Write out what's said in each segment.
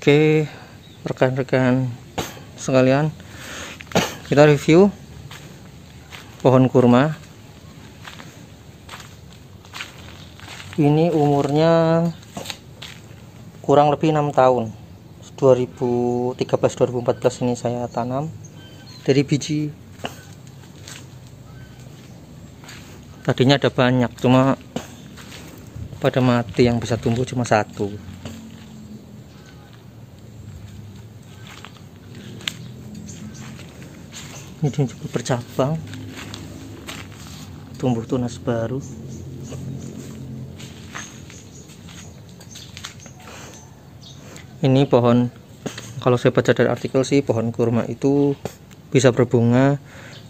Oke, rekan-rekan sekalian, kita review pohon kurma. Ini umurnya kurang lebih enam tahun. 2013 2014 ini saya tanam dari biji. Tadinya ada banyak, cuma pada mati yang bisa tumbuh cuma satu. ini juga bercabang tumbuh tunas baru ini pohon kalau saya baca dari artikel sih pohon kurma itu bisa berbunga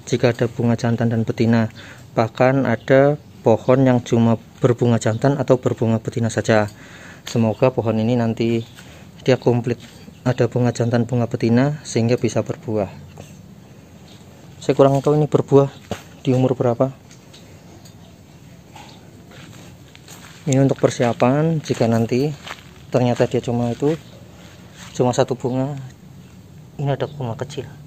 jika ada bunga jantan dan betina bahkan ada pohon yang cuma berbunga jantan atau berbunga betina saja semoga pohon ini nanti dia komplit ada bunga jantan bunga betina sehingga bisa berbuah saya kurang tahu ini berbuah di umur berapa ini untuk persiapan jika nanti ternyata dia cuma itu cuma satu bunga ini ada bunga kecil